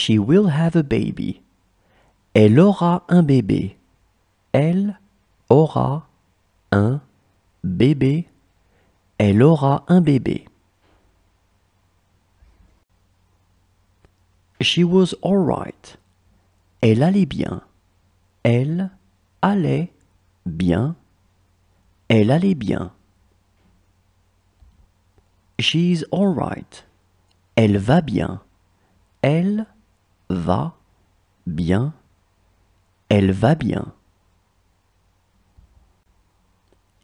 She will have a baby. Elle aura un bébé. Elle aura un bébé. Elle aura un bébé. She was right. Elle allait bien. Elle allait bien. Elle allait bien. She's right. Elle va bien. Elle va bien. Elle va bien.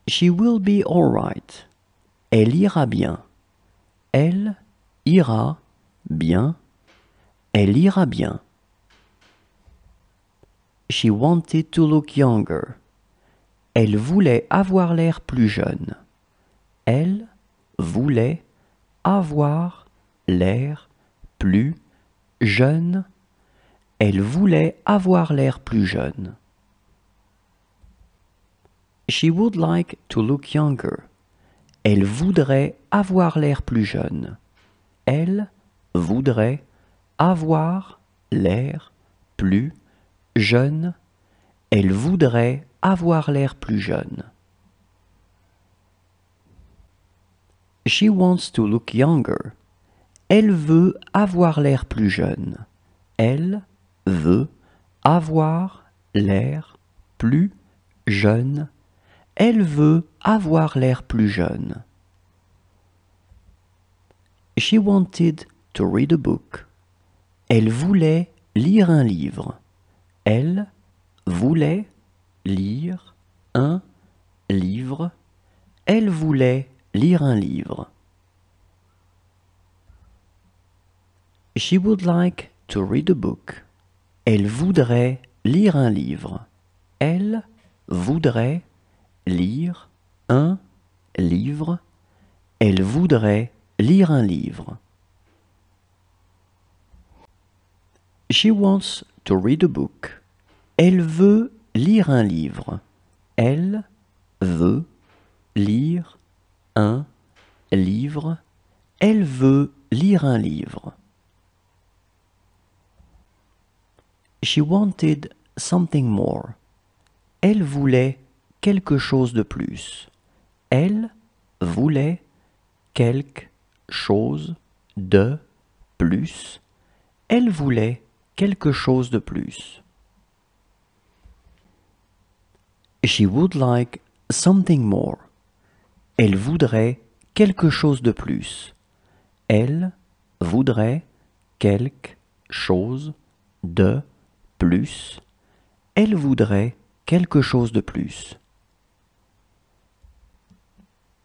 She will be alright. Elle ira bien. Elle ira bien. Elle ira bien. She wanted to look younger. Elle voulait avoir l'air plus jeune. Elle voulait avoir l'air plus jeune elle voulait avoir l'air plus jeune. She would like to look younger. Elle voudrait avoir l'air plus jeune. Elle voudrait avoir l'air plus jeune. Elle voudrait avoir l'air plus jeune. She wants to look younger. Elle veut avoir l'air plus jeune. Elle veut avoir l'air plus jeune. Elle veut avoir l'air plus jeune. She wanted to read a book. Elle voulait lire un livre. Elle voulait lire un livre. Elle voulait lire un livre. She would like to read a book. Elle voudrait lire un livre. Elle voudrait lire un livre. Elle voudrait lire un livre. She wants to read a book. Elle veut lire un livre. Elle veut lire un livre. Elle veut lire un livre. She wanted something more. Elle voulait quelque chose de plus. Elle voulait quelque chose de plus. Elle voulait quelque chose de plus. She would like something more. Elle voudrait quelque chose de plus. Elle voudrait quelque chose de plus plus, elle voudrait quelque chose de plus.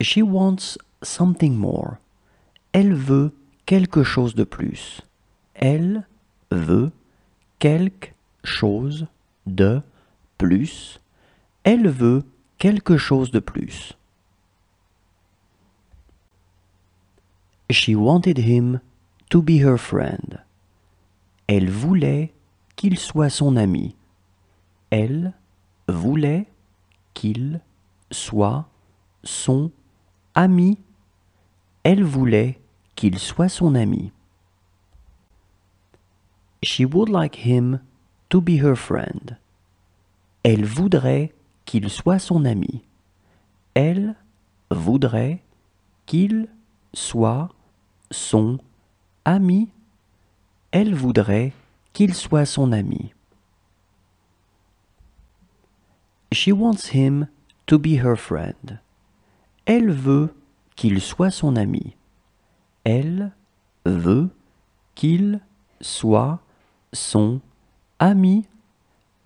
She wants something more. Elle veut quelque chose de plus. Elle veut quelque chose de plus. Elle veut quelque chose de plus. She wanted him to be her friend. Elle voulait qu'il soit son ami. Elle voulait qu'il soit son ami. Elle voulait qu'il soit son ami. She would like him to be her friend. Elle voudrait qu'il soit son ami. Elle voudrait qu'il soit son ami. Elle voudrait qu'il soit son ami. She wants him to be her friend. Elle veut qu'il soit son ami. Elle veut qu'il soit son ami.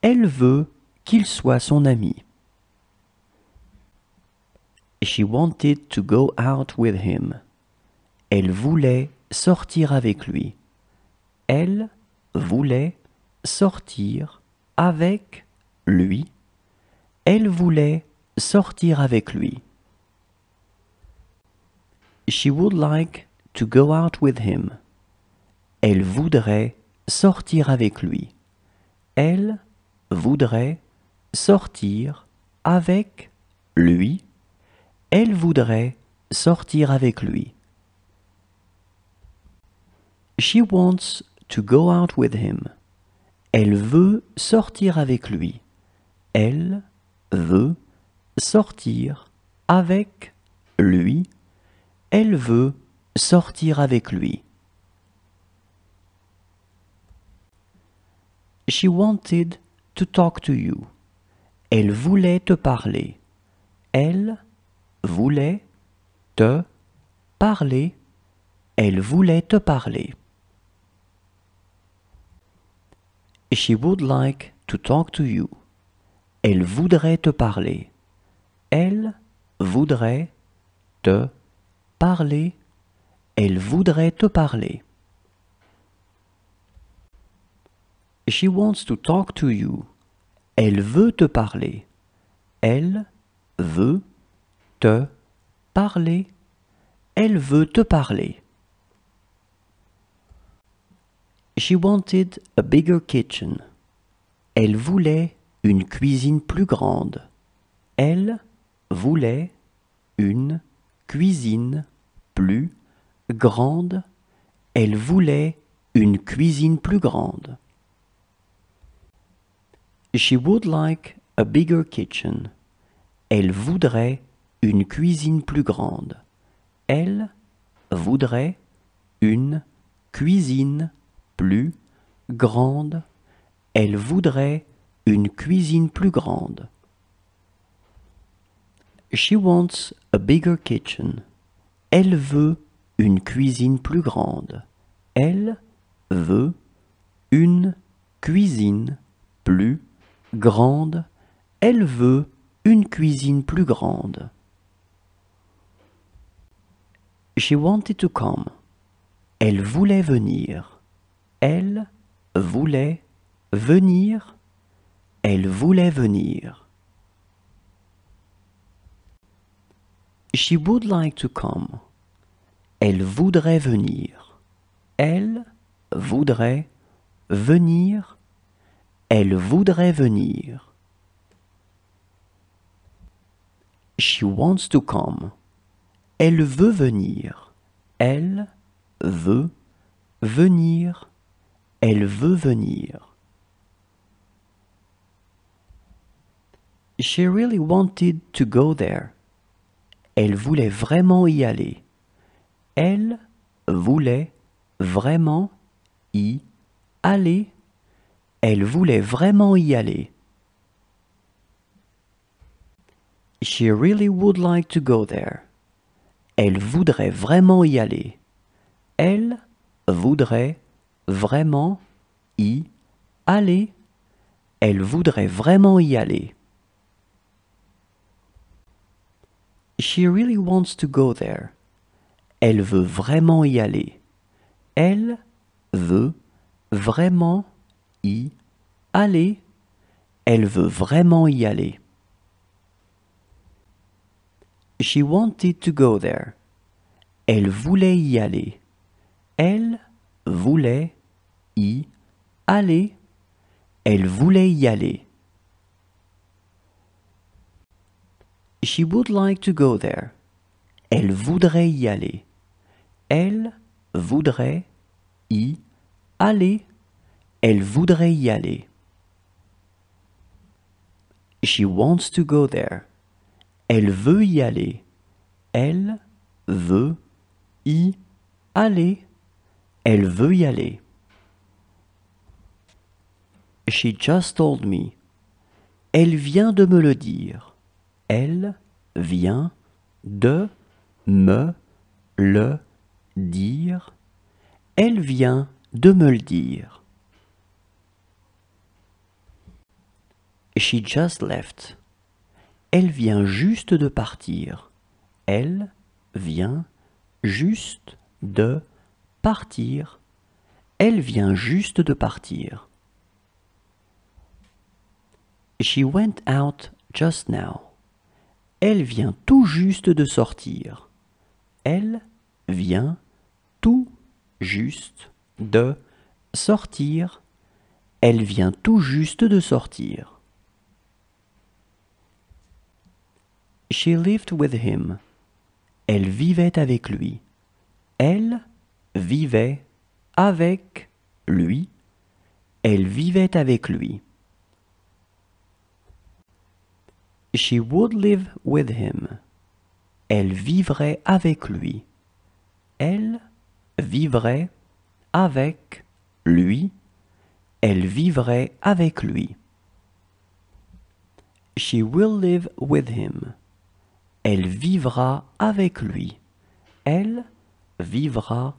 Elle veut qu'il soit son ami. She wanted to go out with him. Elle voulait sortir avec lui. Elle voulait sortir avec lui. Elle voulait sortir avec lui. She would like to go out with him. Elle voudrait sortir avec lui. Elle voudrait sortir avec lui. Elle voudrait sortir avec lui. She wants to go out with him. Elle veut sortir avec lui. Elle veut sortir avec lui. Elle veut sortir avec lui. She wanted to talk to you. Elle voulait te parler. Elle voulait te parler. Elle voulait te parler. She would like to talk to you. Elle voudrait te parler. Elle voudrait te parler. Elle voudrait te parler. She wants to talk to you. Elle veut te parler. Elle veut te parler. Elle veut te parler. She wanted a bigger kitchen. Elle voulait une cuisine plus grande. Elle voulait une cuisine plus grande. Elle voulait une cuisine plus grande. She would like a bigger kitchen. Elle voudrait une cuisine plus grande. Elle voudrait une cuisine plus grande. Elle voudrait une cuisine plus grande. She wants a bigger kitchen. Elle veut une cuisine plus grande. Elle veut une cuisine plus grande. Elle veut une cuisine plus grande. She wanted to come. Elle voulait venir. Elle voulait venir. Elle voulait venir. She would like to come. Elle voudrait venir. Elle voudrait venir. Elle voudrait venir. She wants to come. Elle veut venir. Elle veut venir. Elle veut venir. She really wanted to go there. Elle voulait vraiment y aller. Elle voulait vraiment y aller. Elle voulait vraiment y aller. She really would like to go there. Elle voudrait vraiment y aller. Elle voudrait vraiment y aller. Elle voudrait vraiment y aller. She really wants to go there. Elle veut vraiment y aller. Elle veut vraiment y aller. Elle veut vraiment y aller. She wanted to go there. Elle voulait y aller. Elle voulait y aller. Elle voulait y aller. She would like to go there. Elle voudrait y aller. Elle voudrait y aller. Elle voudrait y aller. She wants to go there. Elle veut y aller. Elle veut y aller. Elle veut y aller. She just told me. Elle vient de me le dire. Elle vient de me le dire. Elle vient de me le dire. She just left. Elle vient juste de partir. Elle vient juste de partir, elle vient juste de partir. She went out just now. Elle vient tout juste de sortir. Elle vient tout juste de sortir. Elle vient tout juste de sortir. She lived with him. Elle vivait avec lui. Elle vivait avec lui, elle vivait avec lui. She would live with him. Elle vivrait avec lui. Elle vivrait avec lui. Elle vivrait avec lui. She will live with him. Elle vivra avec lui. Elle vivra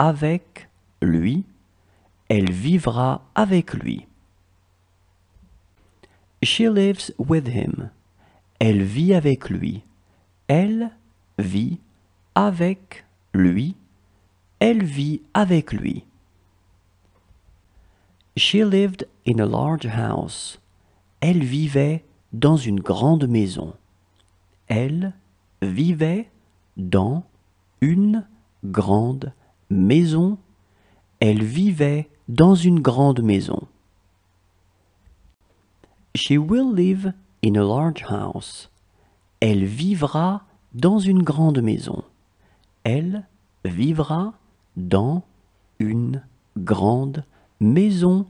avec lui, elle vivra avec lui. She lives with him. Elle vit avec lui. Elle vit avec lui. Elle vit avec lui. She lived in a large house. Elle vivait dans une grande maison. Elle vivait dans une grande maison, elle vivait dans une grande maison. She will live in a large house. Elle vivra dans une grande maison. Elle vivra dans une grande maison.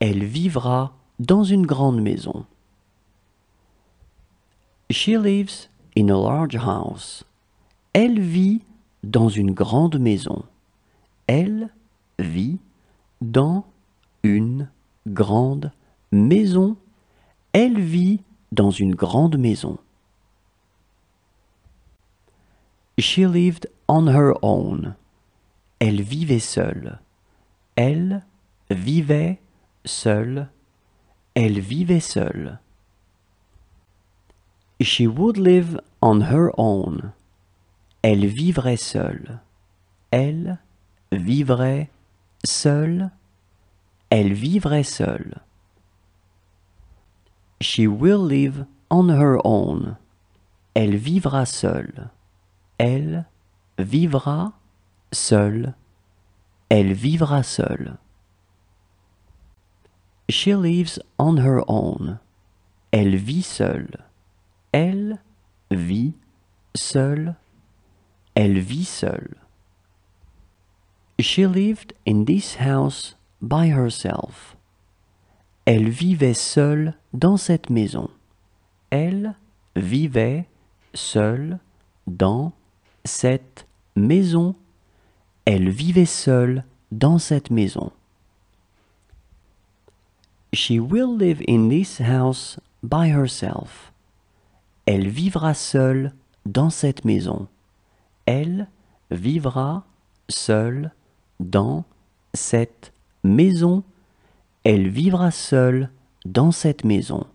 Elle vivra dans une grande maison. She lives in a large house. Elle vit dans une grande maison. Elle vit dans une grande maison. Elle vit dans une grande maison. She lived on her own. Elle vivait seule. Elle vivait seule. Elle vivait seule. She would live on her own. Elle vivrait seule. Elle vivrait seule. Elle vivrait seule. She will live on her own. Elle vivra seule. Elle vivra seule. Elle vivra seule. She lives on her own. Elle vit seule. Elle vit seule. Elle vit seule. She lived in this house by herself. Elle vivait seule dans cette maison. Elle vivait seule dans cette maison. Elle vivait seule dans cette maison. She will live in this house by herself. Elle vivra seule dans cette maison. Elle vivra seule dans cette maison. Elle vivra seule dans cette maison.